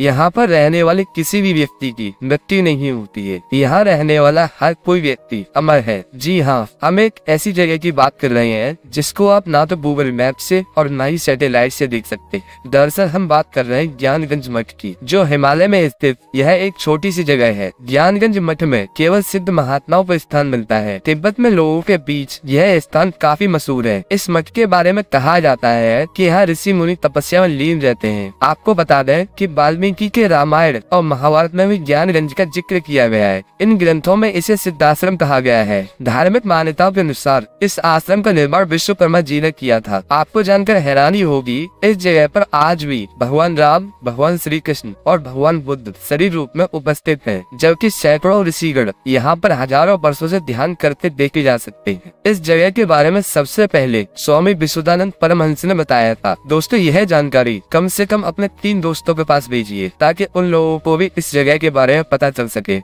यहाँ पर रहने वाले किसी भी व्यक्ति की मृत्यु नहीं होती है यहाँ रहने वाला हर कोई व्यक्ति अमर है जी हाँ हम एक ऐसी जगह की बात कर रहे हैं जिसको आप ना तो गूगल मैप से और ना ही सैटेलाइट से देख सकते हैं दरअसल हम बात कर रहे हैं ज्ञानगंज मठ की जो हिमालय में स्थित यह एक छोटी सी जगह है ज्ञानगंज मठ में केवल सिद्ध महात्माओं को स्थान मिलता है तिब्बत में लोगों के बीच यह स्थान काफी मशहूर है इस मठ के बारे में कहा जाता है की यहाँ ऋषि मुनि तपस्या में लीन रहते हैं आपको बता दें की बाल्मीकि वाल्मीकि के रामायण और महाभारत में भी ज्ञान रंज का जिक्र किया गया है इन ग्रंथों में इसे सिद्धाश्रम कहा गया है धार्मिक मान्यताओं के अनुसार इस आश्रम का निर्माण विश्वकर्मा जी ने किया था आपको जानकर हैरानी होगी इस जगह पर आज भी भगवान राम भगवान श्री कृष्ण और भगवान बुद्ध शरीर रूप में उपस्थित है जबकि सैकड़ों ऋषिगढ़ यहाँ पर हजारों वर्षो ऐसी ध्यान करते देखे जा सकते हैं इस जगह के बारे में सबसे पहले स्वामी विश्वदानंद परमहंस ने बताया था दोस्तों यह जानकारी कम से कम अपने तीन दोस्तों के पास भेजिए चाहिए ताकि उन लोगों को भी इस जगह के बारे में पता चल सके